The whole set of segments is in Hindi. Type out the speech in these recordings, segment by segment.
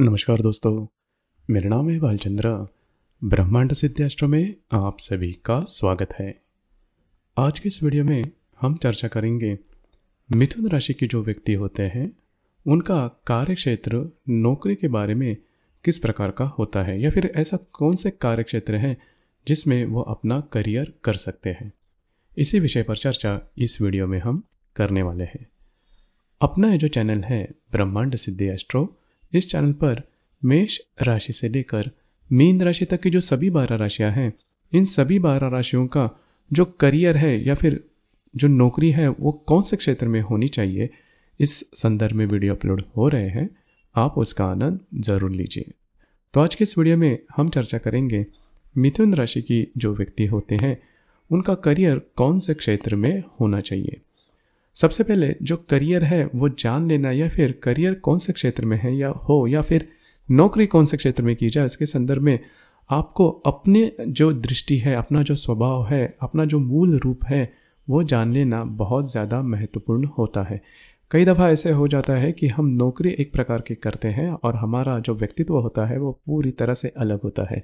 नमस्कार दोस्तों मेरा नाम है बालचंद्र ब्रह्मांड सिद्धास्ट्रो में आप सभी का स्वागत है आज के इस वीडियो में हम चर्चा करेंगे मिथुन राशि के जो व्यक्ति होते हैं उनका कार्य क्षेत्र नौकरी के बारे में किस प्रकार का होता है या फिर ऐसा कौन से कार्य क्षेत्र हैं जिसमें वो अपना करियर कर सकते हैं इसी विषय पर चर्चा इस वीडियो में हम करने वाले हैं अपना जो चैनल है ब्रह्मांड सिद्धि एस्ट्रो इस चैनल पर मेष राशि से लेकर मीन राशि तक की जो सभी बारह राशियां हैं इन सभी बारह राशियों का जो करियर है या फिर जो नौकरी है वो कौन से क्षेत्र में होनी चाहिए इस संदर्भ में वीडियो अपलोड हो रहे हैं आप उसका आनंद ज़रूर लीजिए तो आज के इस वीडियो में हम चर्चा करेंगे मिथुन राशि की जो व्यक्ति होते हैं उनका करियर कौन से क्षेत्र में होना चाहिए सबसे पहले जो करियर है वो जान लेना या फिर करियर कौन से क्षेत्र में है या हो या फिर नौकरी कौन से क्षेत्र में की जाए इसके संदर्भ में आपको अपने जो दृष्टि है अपना जो स्वभाव है अपना जो मूल रूप है वो जान लेना बहुत ज़्यादा महत्वपूर्ण होता है कई दफ़ा ऐसे हो जाता है कि हम नौकरी एक प्रकार की करते हैं और हमारा जो व्यक्तित्व होता है वो पूरी तरह से अलग होता है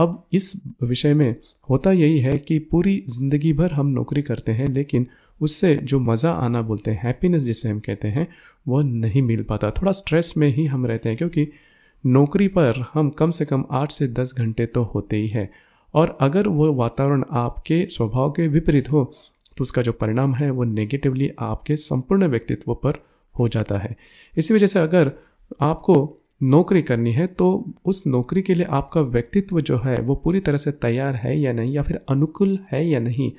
अब इस विषय में होता यही है कि पूरी ज़िंदगी भर हम नौकरी करते हैं लेकिन उससे जो मज़ा आना बोलते हैं हैप्पीनेस जिसे हम कहते हैं वह नहीं मिल पाता थोड़ा स्ट्रेस में ही हम रहते हैं क्योंकि नौकरी पर हम कम से कम आठ से दस घंटे तो होते ही है और अगर वो वातावरण आपके स्वभाव के विपरीत हो तो उसका जो परिणाम है वो नेगेटिवली आपके संपूर्ण व्यक्तित्व पर हो जाता है इसी वजह से अगर आपको नौकरी करनी है तो उस नौकरी के लिए आपका व्यक्तित्व जो है वो पूरी तरह से तैयार है या नहीं या फिर अनुकूल है या नहीं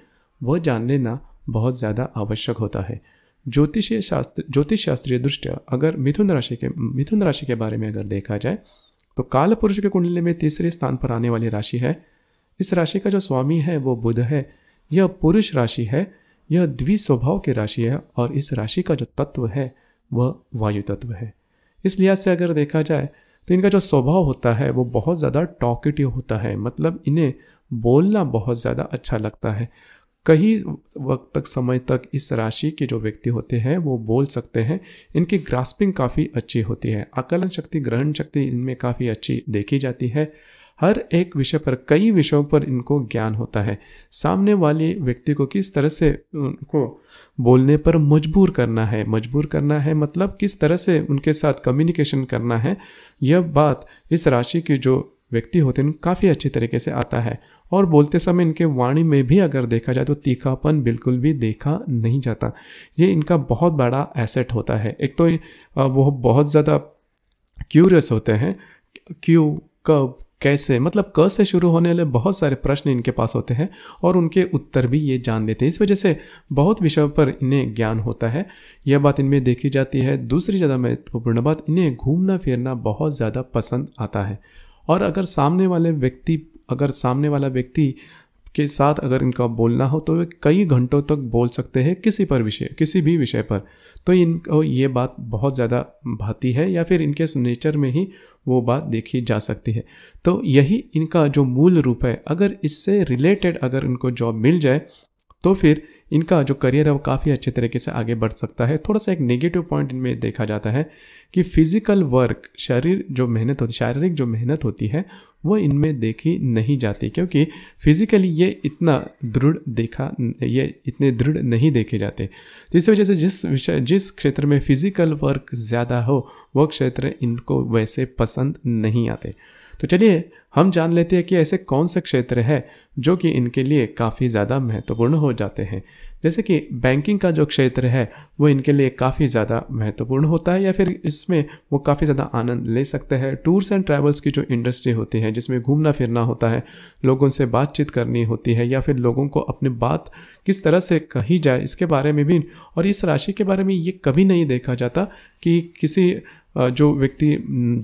वह जान लेना बहुत ज़्यादा आवश्यक होता है ज्योतिषीय शास्त्र ज्योतिष शास्त्रीय दृष्टि अगर मिथुन राशि के मिथुन राशि के बारे में अगर देखा जाए तो काल पुरुष के कुंडली में तीसरे स्थान पर आने वाली राशि है इस राशि का जो स्वामी है वो बुध है यह पुरुष राशि है यह द्विस्वभाव की राशि है और इस राशि का जो तत्व है वह वायु तत्व है इस लिहाज से अगर देखा जाए तो इनका जो स्वभाव होता है वो बहुत ज़्यादा टॉकेटिव होता है मतलब इन्हें बोलना बहुत ज़्यादा अच्छा लगता है कई वक्त तक समय तक इस राशि के जो व्यक्ति होते हैं वो बोल सकते हैं इनकी ग्रास्पिंग काफ़ी अच्छी होती है आकलन शक्ति ग्रहण शक्ति इनमें काफ़ी अच्छी देखी जाती है हर एक विषय पर कई विषयों पर इनको ज्ञान होता है सामने वाले व्यक्ति को किस तरह से उनको बोलने पर मजबूर करना है मजबूर करना है मतलब किस तरह से उनके साथ कम्युनिकेशन करना है यह बात इस राशि की जो व्यक्ति होते हैं काफ़ी अच्छी तरीके से आता है और बोलते समय इनके वाणी में भी अगर देखा जाए तो तीखापन बिल्कुल भी देखा नहीं जाता ये इनका बहुत बड़ा एसेट होता है एक तो वो बहुत ज़्यादा क्यूरियस होते हैं क्यों कब कैसे मतलब क से शुरू होने वाले बहुत सारे प्रश्न इनके पास होते हैं और उनके उत्तर भी ये जान लेते हैं इस वजह से बहुत विषयों पर इन्हें ज्ञान होता है यह बात इनमें देखी जाती है दूसरी ज़्यादा महत्वपूर्ण बात इन्हें घूमना फिरना बहुत ज़्यादा पसंद आता है और अगर सामने वाले व्यक्ति अगर सामने वाला व्यक्ति के साथ अगर इनका बोलना हो तो वे कई घंटों तक बोल सकते हैं किसी पर विषय किसी भी विषय पर तो इनको ये बात बहुत ज़्यादा भाती है या फिर इनके नेचर में ही वो बात देखी जा सकती है तो यही इनका जो मूल रूप है अगर इससे रिलेटेड अगर इनको जॉब मिल जाए तो फिर इनका जो करियर है वो काफ़ी अच्छे तरीके से आगे बढ़ सकता है थोड़ा सा एक नेगेटिव पॉइंट इनमें देखा जाता है कि फिज़िकल वर्क शरीर जो मेहनत होती शारीरिक जो मेहनत होती है वो इनमें देखी नहीं जाती क्योंकि फिज़िकली ये इतना दृढ़ देखा ये इतने दृढ़ नहीं देखे जाते तो वजह से जिस विषय जिस क्षेत्र में फिज़िकल वर्क ज़्यादा हो वह क्षेत्र इनको वैसे पसंद नहीं आते तो चलिए हम जान लेते हैं कि ऐसे कौन से क्षेत्र हैं जो कि इनके लिए काफ़ी ज़्यादा महत्वपूर्ण हो जाते हैं जैसे कि बैंकिंग का जो क्षेत्र है वो इनके लिए काफ़ी ज़्यादा महत्वपूर्ण होता है या फिर इसमें वो काफ़ी ज़्यादा आनंद ले सकते हैं टूर्स एंड ट्रैवल्स की जो इंडस्ट्री होती है जिसमें घूमना फिरना होता है लोगों से बातचीत करनी होती है या फिर लोगों को अपनी बात किस तरह से कही जाए इसके बारे में भी और इस राशि के बारे में ये कभी नहीं देखा जाता कि किसी जो व्यक्ति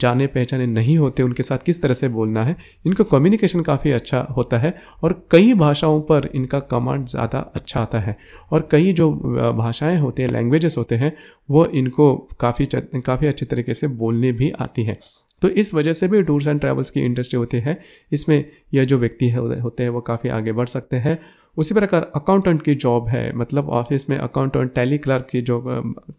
जाने पहचाने नहीं होते उनके साथ किस तरह से बोलना है इनका कम्युनिकेशन काफ़ी अच्छा होता है और कई भाषाओं पर इनका कमांड ज़्यादा अच्छा आता है और कई जो भाषाएं होती हैं लैंग्वेजेस होते हैं वो इनको काफ़ी काफ़ी अच्छे तरीके से बोलने भी आती हैं तो इस वजह से भी टूर्स एंड ट्रैवल्स की इंडस्ट्री होती है इसमें यह जो व्यक्ति है होते हैं वो काफ़ी आगे बढ़ सकते हैं उसी प्रकार अकाउंटेंट की जॉब है मतलब ऑफिस में अकाउंटेंट टैली क्लर्क की जो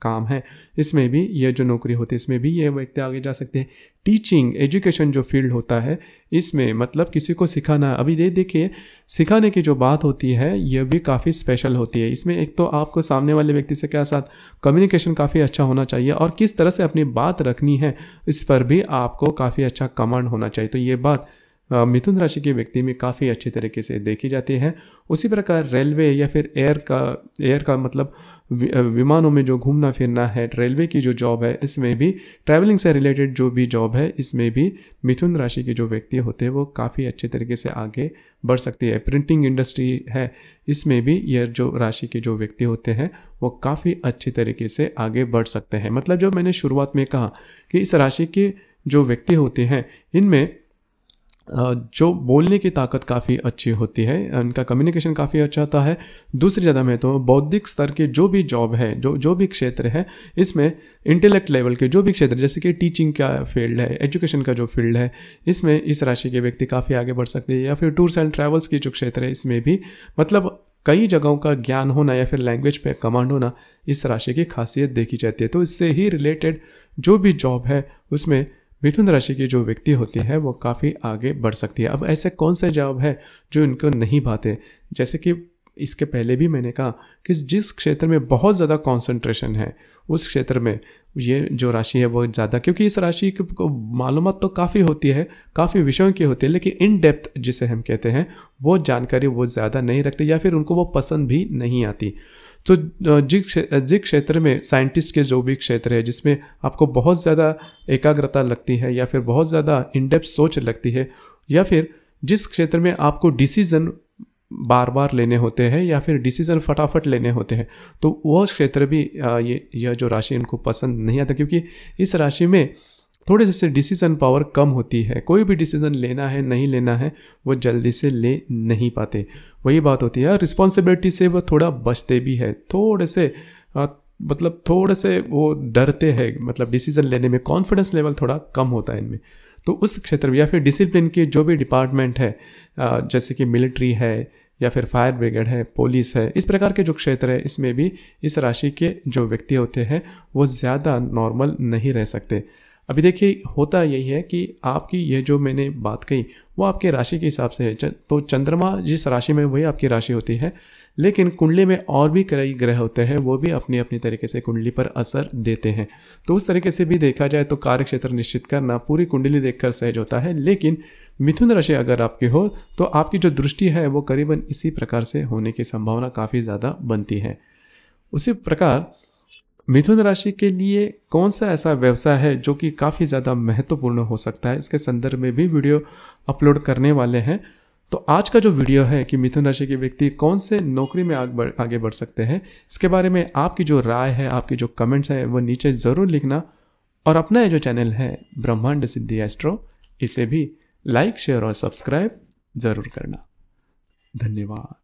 काम है इसमें भी ये जो नौकरी होती है इसमें भी ये व्यक्ति आगे जा सकते हैं टीचिंग एजुकेशन जो फील्ड होता है इसमें मतलब किसी को सिखाना अभी दे देखिए सिखाने की जो बात होती है ये भी काफ़ी स्पेशल होती है इसमें एक तो आपको सामने वाले व्यक्ति से क्या साथ कम्युनिकेशन काफ़ी अच्छा होना चाहिए और किस तरह से अपनी बात रखनी है इस पर भी आपको काफ़ी अच्छा कमांड होना चाहिए तो ये बात मिथुन राशि के व्यक्ति में काफ़ी अच्छे तरीके से देखी जाती है उसी प्रकार रेलवे या फिर एयर का एयर का मतलब विमानों में जो घूमना फिरना है रेलवे की जो जॉब है इसमें भी ट्रैवलिंग से रिलेटेड जो भी जॉब है इसमें भी मिथुन राशि के जो व्यक्ति होते हैं वो काफ़ी अच्छे तरीके से आगे बढ़ सकती है प्रिंटिंग इंडस्ट्री है इसमें भी ये जो राशि के जो व्यक्ति होते हैं वो काफ़ी अच्छे तरीके से आगे बढ़ सकते हैं मतलब जो मैंने शुरुआत में कहा कि इस राशि के जो व्यक्ति होते हैं इनमें जो बोलने की ताकत काफ़ी अच्छी होती है उनका कम्युनिकेशन काफ़ी अच्छा होता है दूसरी ज़्यादा में तो बौद्धिक स्तर के जो भी जॉब है जो जो भी क्षेत्र है इसमें इंटेलेक्ट लेवल के जो भी क्षेत्र जैसे कि टीचिंग का फील्ड है एजुकेशन का जो फील्ड है इसमें इस राशि के व्यक्ति काफ़ी आगे बढ़ सकते हैं या फिर टूर्स एंड ट्रैवल्स की जो क्षेत्र है इसमें भी मतलब कई जगहों का ज्ञान होना या फिर लैंग्वेज पे कमांड होना इस राशि की खासियत देखी जाती है तो इससे ही रिलेटेड जो भी जॉब है उसमें मिथुन राशि की जो व्यक्ति होती है वो काफ़ी आगे बढ़ सकती है अब ऐसे कौन से जॉब है जो इनको नहीं भाते जैसे कि इसके पहले भी मैंने कहा कि जिस क्षेत्र में बहुत ज़्यादा कंसंट्रेशन है उस क्षेत्र में ये जो राशि है वो ज़्यादा क्योंकि इस राशि की मालूम तो काफ़ी होती है काफ़ी विषयों की होती है लेकिन इन डेप्थ जिसे हम कहते हैं वो जानकारी वो ज़्यादा नहीं रखते या फिर उनको वो पसंद भी नहीं आती तो जिस जिस क्षेत्र में साइंटिस्ट के जो भी क्षेत्र है जिसमें आपको बहुत ज़्यादा एकाग्रता लगती है या फिर बहुत ज़्यादा इनडेप सोच लगती है या फिर जिस क्षेत्र में आपको डिसीज़न बार बार लेने होते हैं या फिर डिसीज़न फटाफट लेने होते हैं तो वह क्षेत्र भी ये यह जो राशि इनको पसंद नहीं आता क्योंकि इस राशि में थोड़े जैसे डिसीज़न पावर कम होती है कोई भी डिसीज़न लेना है नहीं लेना है वो जल्दी से ले नहीं पाते वही बात होती है रिस्पॉन्सिबिलिटी से वो थोड़ा बचते भी है थोड़े से आ, मतलब थोड़े से वो डरते हैं मतलब डिसीज़न लेने में कॉन्फिडेंस लेवल थोड़ा कम होता है इनमें तो उस क्षेत्र में या फिर डिसिप्लिन के जो भी डिपार्टमेंट है जैसे कि मिलिट्री है या फिर फायर ब्रिगेड है पुलिस है इस प्रकार के जो क्षेत्र है इसमें भी इस राशि के जो व्यक्ति होते हैं वो ज़्यादा नॉर्मल नहीं रह सकते अभी देखिए होता यही है कि आपकी यह जो मैंने बात कही वो आपके राशि के हिसाब से है तो चंद्रमा जिस राशि में वही आपकी राशि होती है लेकिन कुंडली में और भी कई ग्रह होते हैं वो भी अपनी अपनी तरीके से कुंडली पर असर देते हैं तो उस तरीके से भी देखा जाए तो कार्य क्षेत्र निश्चित करना पूरी कुंडली देखकर सहज होता है लेकिन मिथुन राशि अगर आपकी हो तो आपकी जो दृष्टि है वो करीबन इसी प्रकार से होने की संभावना काफ़ी ज़्यादा बनती है उसी प्रकार मिथुन राशि के लिए कौन सा ऐसा व्यवसाय है जो कि काफ़ी ज़्यादा महत्वपूर्ण हो सकता है इसके संदर्भ में भी वीडियो अपलोड करने वाले हैं तो आज का जो वीडियो है कि मिथुन राशि के व्यक्ति कौन से नौकरी में आगे बढ़ सकते हैं इसके बारे में आपकी जो राय है आपकी जो कमेंट्स हैं वो नीचे ज़रूर लिखना और अपना जो चैनल है ब्रह्मांड सिद्धि एस्ट्रो इसे भी लाइक शेयर और सब्सक्राइब ज़रूर करना धन्यवाद